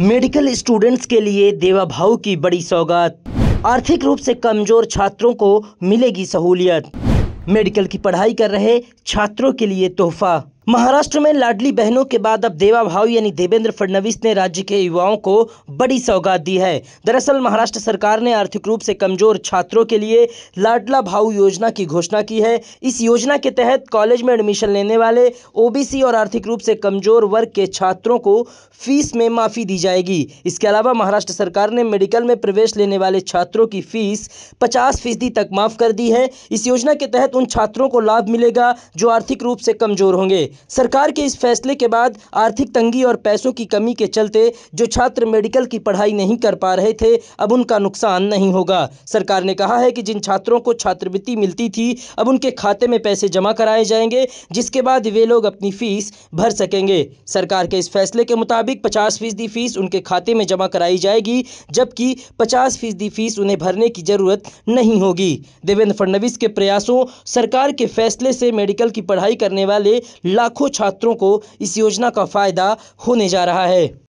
medical students के लिए देवा भाव की बड़ी सौगात आर्थिक रूप से कमजोर छात्रों को मिलेगी सहूलियत मेडिकल की पढ़ाई कर रहे छात्रों के लिए तोहफा महाराष्ट्र में लाडली बहनों के बाद अब देवा भाव यानी देवेंद्र फडणवीस ने राज्य के युवाओं को बड़ी सौगात दी है दरअसल महाराष्ट्र सरकार ने आर्थिक रूप से कमजोर छात्रों के लिए लाडला भाव योजना की घोषणा की है इस योजना के तहत कॉलेज में एडमिशन लेने वाले ओबीसी और आर्थिक रूप से कमजोर वर्ग के छात्रों को फीस में माफ़ी दी जाएगी इसके अलावा महाराष्ट्र सरकार ने मेडिकल में प्रवेश लेने वाले छात्रों की फीस पचास फीसदी तक माफ़ कर दी है इस योजना के तहत उन छात्रों को लाभ मिलेगा जो आर्थिक रूप से कमजोर होंगे सरकार के इस फैसले के बाद आर्थिक तंगी और पैसों की कमी के चलते जो छात्र मेडिकल की पढ़ाई नहीं कर पा रहे थे अब उनका नुकसान नहीं होगा सरकार ने कहा है कि जिन छात्रों को छात्रवृत्ति मिलती थी अब उनके खाते में पैसे जमा कराए जाएंगे जिसके बाद वे लोग अपनी फीस भर सकेंगे सरकार के इस फैसले के मुताबिक पचास फीसदी फीस उनके खाते में जमा कराई जाएगी जबकि पचास फीसदी फीस उन्हें भरने की जरूरत नहीं होगी देवेंद्र फडणवीस के प्रयासों सरकार के फैसले से मेडिकल की पढ़ाई करने वाले लाख लाखों छात्रों को इस योजना का फायदा होने जा रहा है